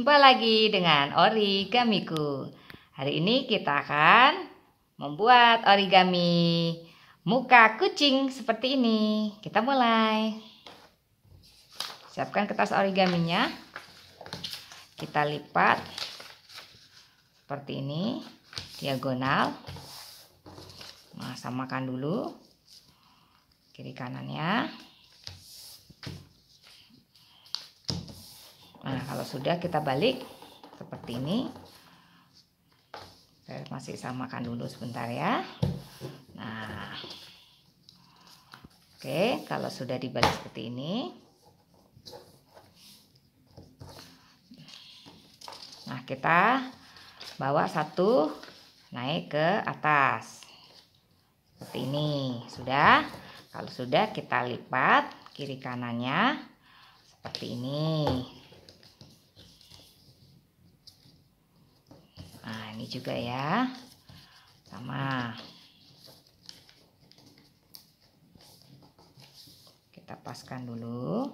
Jumpa lagi dengan origamiku. Hari ini kita akan membuat origami muka kucing seperti ini. Kita mulai. Siapkan kertas origaminya. Kita lipat seperti ini, diagonal. Nah, samakan dulu kiri kanannya. kalau sudah kita balik seperti ini saya masih samakan dulu sebentar ya nah oke kalau sudah dibalik seperti ini nah kita bawa satu naik ke atas seperti ini sudah kalau sudah kita lipat kiri kanannya seperti ini juga ya sama kita paskan dulu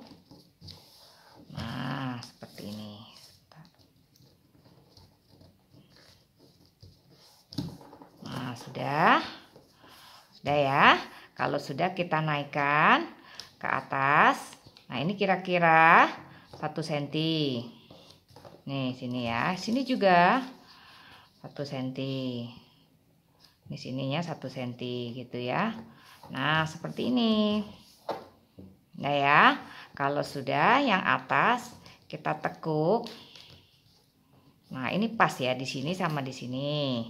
nah seperti ini nah sudah sudah ya kalau sudah kita naikkan ke atas nah ini kira-kira satu senti nih sini ya sini juga 1 cm di sininya 1 cm gitu ya nah seperti ini nah ya kalau sudah yang atas kita tekuk nah ini pas ya di sini sama di sini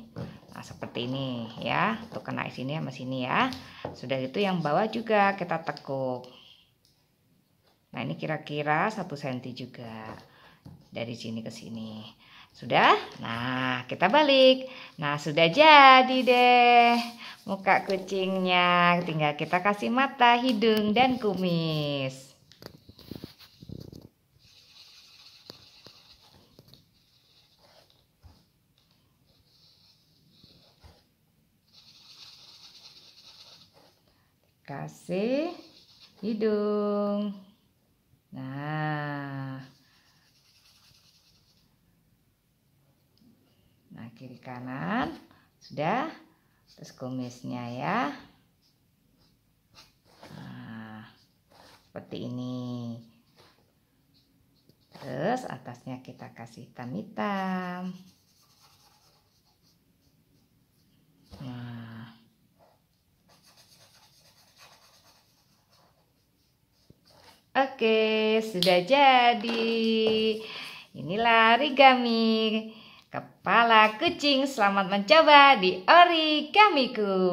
nah seperti ini ya tuh kena di sini sama sini ya sudah itu yang bawah juga kita tekuk nah ini kira-kira 1 cm juga dari sini ke sini sudah? Nah, kita balik. Nah, sudah jadi deh muka kucingnya. Tinggal kita kasih mata, hidung, dan kumis. Kasih hidung. kiri kanan sudah terus kumisnya ya nah, seperti ini terus atasnya kita kasih hitam-hitam nah Oke, sudah jadi. Inilah origami Kepala kucing selamat mencoba di origamiku.